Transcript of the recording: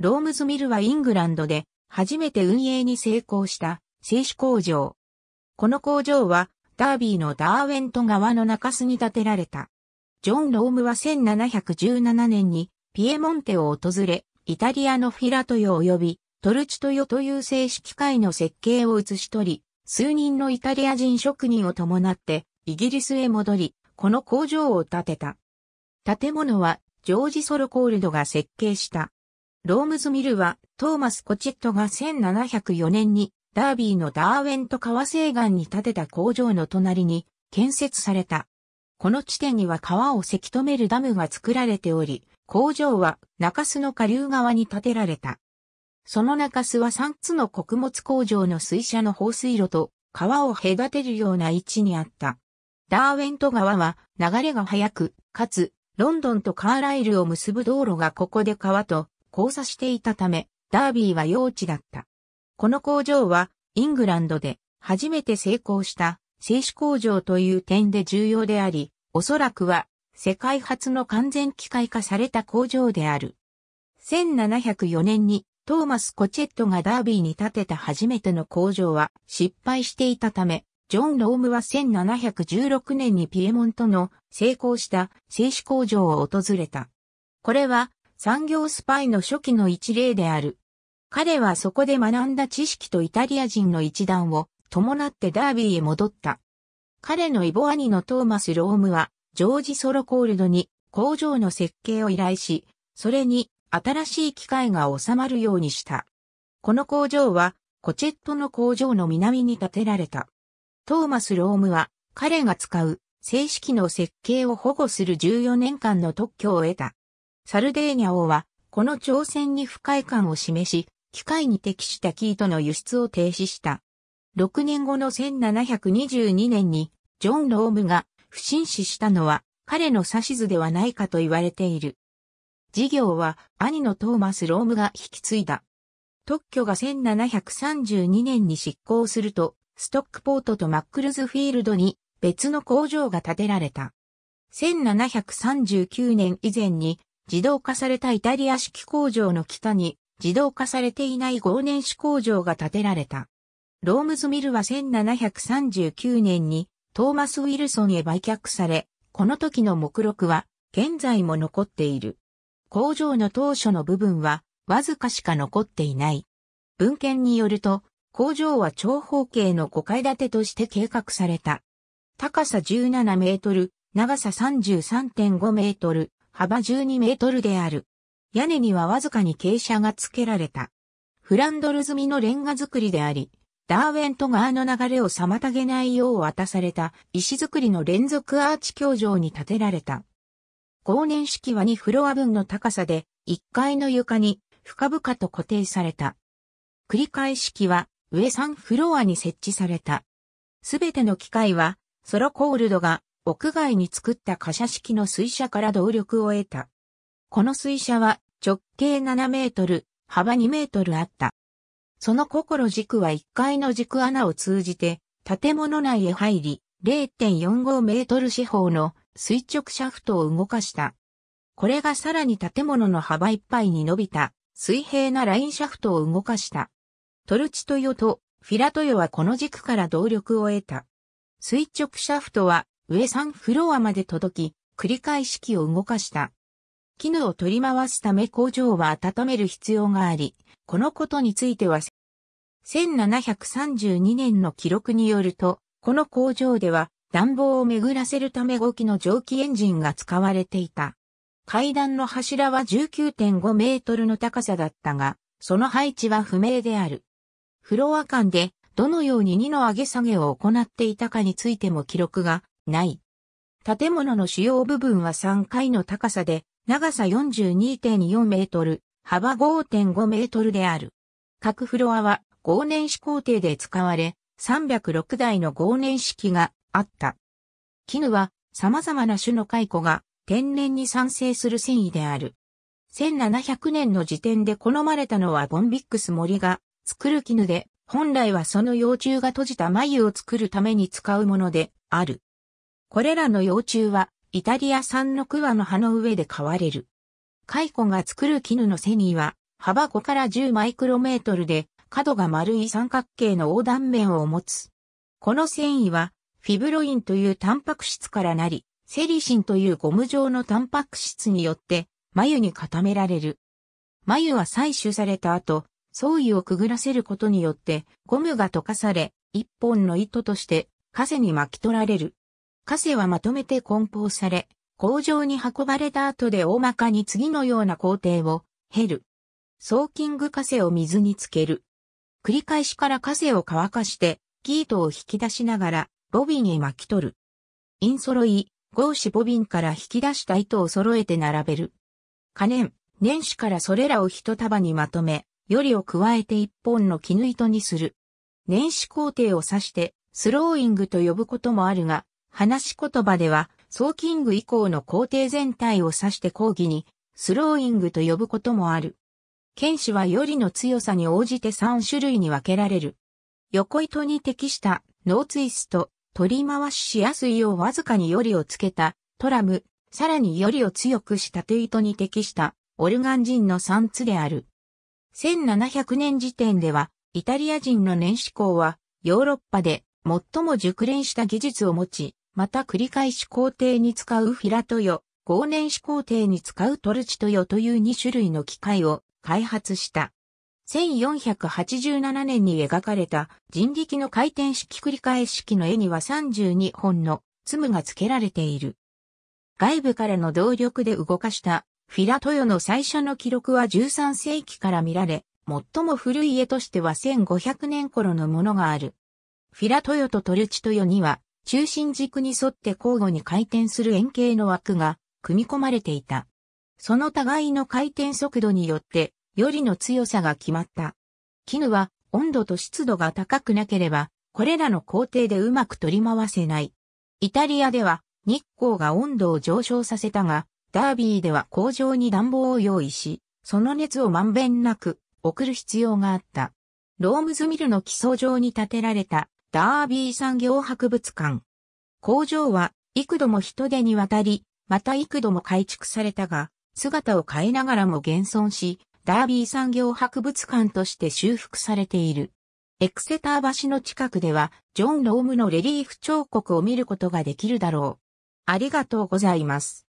ロームズミルはイングランドで初めて運営に成功した製紙工場。この工場はダービーのダーウェント川の中州に建てられた。ジョン・ロームは1717年にピエモンテを訪れ、イタリアのフィラトヨ及びトルチトヨという製紙機械の設計を移し取り、数人のイタリア人職人を伴ってイギリスへ戻り、この工場を建てた。建物はジョージ・ソロコールドが設計した。ロームズミルは、トーマス・コチットが1704年に、ダービーのダーウェント川西岸に建てた工場の隣に建設された。この地点には川をせき止めるダムが作られており、工場は中洲の下流側に建てられた。その中洲は3つの穀物工場の水車の放水路と川を隔てるような位置にあった。ダーウェント川は流れが速く、かつ、ロンドンとカーライルを結ぶ道路がここで川と交差していたため、ダービーは用地だった。この工場は、イングランドで初めて成功した製紙工場という点で重要であり、おそらくは世界初の完全機械化された工場である。1704年にトーマス・コチェットがダービーに建てた初めての工場は失敗していたため、ジョン・ロームは1716年にピエモントの成功した製紙工場を訪れた。これは産業スパイの初期の一例である。彼はそこで学んだ知識とイタリア人の一団を伴ってダービーへ戻った。彼のイボ兄のトーマス・ロームは、ジョージ・ソロコールドに工場の設計を依頼し、それに新しい機械が収まるようにした。この工場は、コチェットの工場の南に建てられた。トーマス・ロームは、彼が使う正式の設計を保護する14年間の特許を得た。サルデーニャ王は、この挑戦に不快感を示し、機械に適したキーとの輸出を停止した。6年後の1722年に、ジョン・ロームが不審死したのは、彼の指図ではないかと言われている。事業は兄のトーマス・ロームが引き継いだ。特許が1732年に執行すると、ストックポートとマックルズフィールドに別の工場が建てられた。1739年以前に自動化されたイタリア式工場の北に自動化されていない合年式工場が建てられた。ロームズミルは1739年にトーマス・ウィルソンへ売却され、この時の目録は現在も残っている。工場の当初の部分はわずかしか残っていない。文献によると、工場は長方形の5階建てとして計画された。高さ17メートル、長さ33.5メートル、幅12メートルである。屋根にはわずかに傾斜が付けられた。フランドル済みのレンガ作りであり、ダーウェント川の流れを妨げないよう渡された石造りの連続アーチ橋上に建てられた。後年式は2フロア分の高さで1階の床に深々と固定された。繰り返式は上3フロアに設置された。すべての機械はソロコールドが屋外に作った貨車式の水車から動力を得た。この水車は直径7メートル、幅2メートルあった。その心軸は1階の軸穴を通じて建物内へ入り、0.45メートル四方の垂直シャフトを動かした。これがさらに建物の幅いっぱいに伸びた水平なラインシャフトを動かした。トルチトヨとフィラトヨはこの軸から動力を得た。垂直シャフトは上3フロアまで届き、繰り返し機を動かした。絹を取り回すため工場は温める必要があり、このことについては、1732年の記録によると、この工場では暖房を巡らせるため5機の蒸気エンジンが使われていた。階段の柱は19.5メートルの高さだったが、その配置は不明である。フロア間でどのように2の上げ下げを行っていたかについても記録がない。建物の主要部分は3階の高さで、長さ42.4メートル、幅5.5メートルである。各フロアは合年式工程で使われ、306台の合年式があった。絹は様々な種の蚕が天然に産生する繊維である。1700年の時点で好まれたのはボンビックス森が作る絹で、本来はその幼虫が閉じた繭を作るために使うものである。これらの幼虫は、イタリア産のクワの葉の上で飼われる。カイコが作る絹のセニーは、幅5から10マイクロメートルで、角が丸い三角形の横断面を持つ。この繊維は、フィブロインというタンパク質からなり、セリシンというゴム状のタンパク質によって、眉に固められる。眉は採取された後、層維をくぐらせることによって、ゴムが溶かされ、一本の糸として、風に巻き取られる。カセはまとめて梱包され、工場に運ばれた後で大まかに次のような工程を経る。ソーキングカセを水につける。繰り返しからカセを乾かして、キートを引き出しながら、ボビンへ巻き取る。インソロイ、合紙ボビンから引き出した糸を揃えて並べる。可燃、年始からそれらを一束にまとめ、よりを加えて一本の絹糸にする。年始工程を指して、スローイングと呼ぶこともあるが、話し言葉では、ソーキング以降の皇帝全体を指して講義に、スローイングと呼ぶこともある。剣士はよりの強さに応じて3種類に分けられる。横糸に適したノーツイスト、取り回ししやすいようわずかによりをつけたトラム、さらによりを強くした縦糸に適したオルガン人の3つである。1700年時点では、イタリア人の年始校はヨーロッパで最も熟練した技術を持ち、また繰り返し工程に使うフィラトヨ、合年子工程に使うトルチトヨという2種類の機械を開発した。1487年に描かれた人力の回転式繰り返し式の絵には32本の粒が付けられている。外部からの動力で動かしたフィラトヨの最初の記録は13世紀から見られ、最も古い絵としては1500年頃のものがある。フィラトヨとトルチトヨには中心軸に沿って交互に回転する円形の枠が組み込まれていた。その互いの回転速度によって、よりの強さが決まった。絹は温度と湿度が高くなければ、これらの工程でうまく取り回せない。イタリアでは日光が温度を上昇させたが、ダービーでは工場に暖房を用意し、その熱をまんべんなく送る必要があった。ロームズミルの基礎上に建てられたダービー産業博物館。工場は幾度も人手に渡り、また幾度も改築されたが、姿を変えながらも現存し、ダービー産業博物館として修復されている。エクセター橋の近くでは、ジョン・ロームのレリーフ彫刻を見ることができるだろう。ありがとうございます。